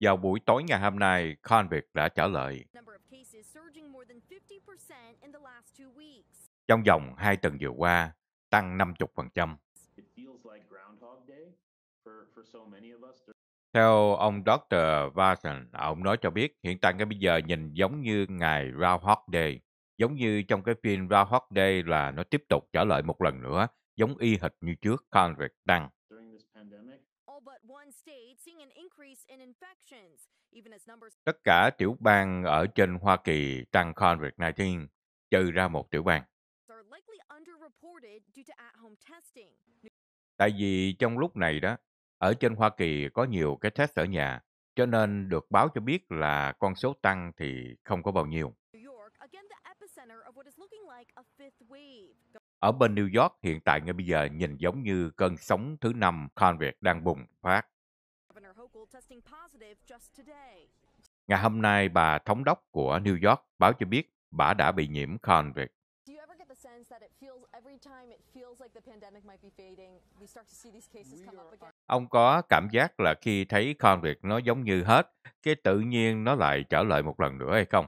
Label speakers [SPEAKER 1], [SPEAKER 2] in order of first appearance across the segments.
[SPEAKER 1] Vào buổi tối ngày hôm nay, Convict đã trở lại. Trong vòng hai tuần vừa qua, tăng 50%. Theo ông Dr. Varson, ông nói cho biết hiện tại ngay bây giờ nhìn giống như ngày Groundhog Day. Giống như trong cái phim Groundhog Day là nó tiếp tục trở lại một lần nữa, giống y hệt như trước Convict tăng. Tất cả tiểu bang ở trên Hoa Kỳ tăng COVID-19, trừ ra một tiểu bang. Tại vì trong lúc này đó, ở trên Hoa Kỳ có nhiều cái test ở nhà, cho nên được báo cho biết là con số tăng thì không có bao nhiêu. Ở bên New York hiện tại ngay bây giờ nhìn giống như cơn sóng thứ năm COVID đang bùng phát. Ngày hôm nay, bà thống đốc của New York báo cho biết bà đã bị nhiễm COVID. Ông có cảm giác là khi thấy COVID nó giống như hết, cái tự nhiên nó lại trở lại một lần nữa hay không?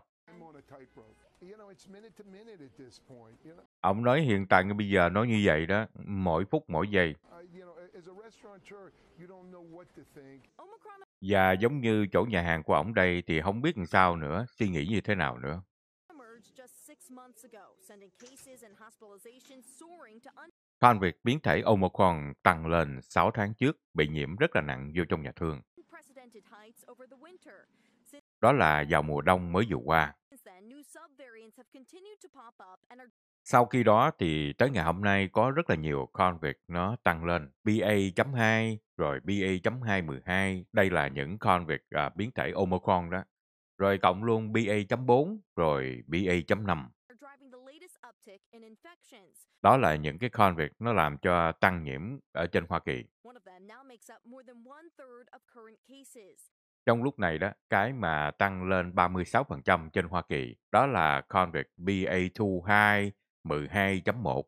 [SPEAKER 1] Ông nói hiện tại bây giờ nói như vậy đó, mỗi phút mỗi giây. Uh, Và giống như chỗ nhà hàng của ông đây thì không biết làm sao nữa, suy nghĩ như thế nào nữa. Phan Việt biến thể Omicron tăng lên 6 tháng trước, bị nhiễm rất là nặng vô trong nhà thương. Đó là vào mùa đông mới vừa qua. Sau khi đó thì tới ngày hôm nay có rất là nhiều con việc nó tăng lên. BA.2 rồi BA.212, đây là những con việc à, biến thể Omicron đó. Rồi cộng luôn BA.4 rồi BA.5. Đó là những cái con việc nó làm cho tăng nhiễm ở trên Hoa Kỳ. Trong lúc này đó, cái mà tăng lên 36% trên Hoa Kỳ đó là con việc BA.2 12.1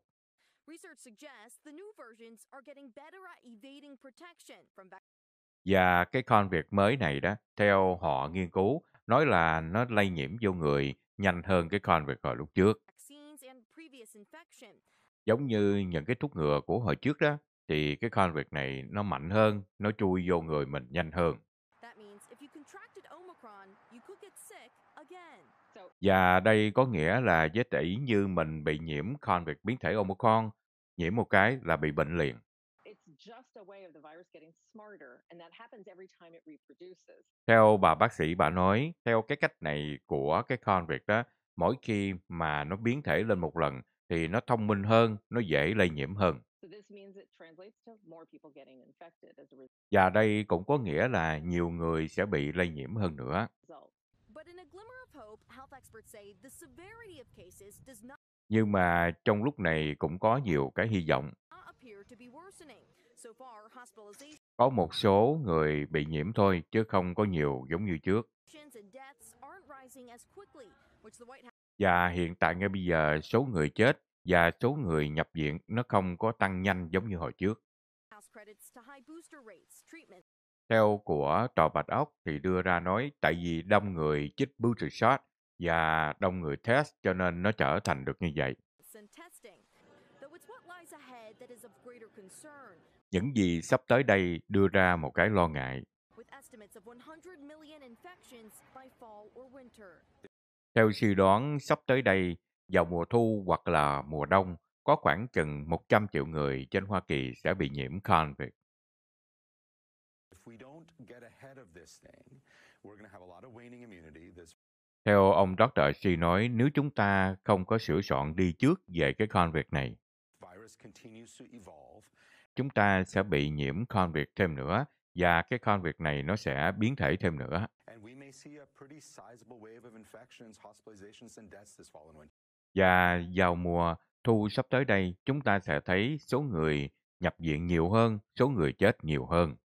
[SPEAKER 1] và cái con việc mới này đó, theo họ nghiên cứu, nói là nó lây nhiễm vô người nhanh hơn cái con việc hồi lúc trước. Giống như những cái thuốc ngừa của hồi trước đó, thì cái con việc này nó mạnh hơn, nó chui vô người mình nhanh hơn. Và đây có nghĩa là với tỷ như mình bị nhiễm con việc biến thể Omicron, nhiễm một cái là bị bệnh liền. Theo bà bác sĩ bà nói, theo cái cách này của cái con việc đó, mỗi khi mà nó biến thể lên một lần thì nó thông minh hơn, nó dễ lây nhiễm hơn. Và đây cũng có nghĩa là nhiều người sẽ bị lây nhiễm hơn nữa. Nhưng mà trong lúc này cũng có nhiều cái hy vọng. Có một số người bị nhiễm thôi chứ không có nhiều giống như trước. Và hiện tại ngay bây giờ số người chết và số người nhập viện nó không có tăng nhanh giống như hồi trước. Theo của trò bạch ốc thì đưa ra nói tại vì đông người chích booster shot và đông người test cho nên nó trở thành được như vậy. Những gì sắp tới đây đưa ra một cái lo ngại. Theo suy đoán, sắp tới đây, vào mùa thu hoặc là mùa đông, có khoảng chừng 100 triệu người trên Hoa Kỳ sẽ bị nhiễm COVID. Theo ông Dr. Chi nói, nếu chúng ta không có sửa soạn đi trước về cái con việc này, chúng ta sẽ bị nhiễm con việc thêm nữa và cái con việc này nó sẽ biến thể thêm nữa. Và vào mùa thu sắp tới đây, chúng ta sẽ thấy số người nhập viện nhiều hơn, số người chết nhiều hơn.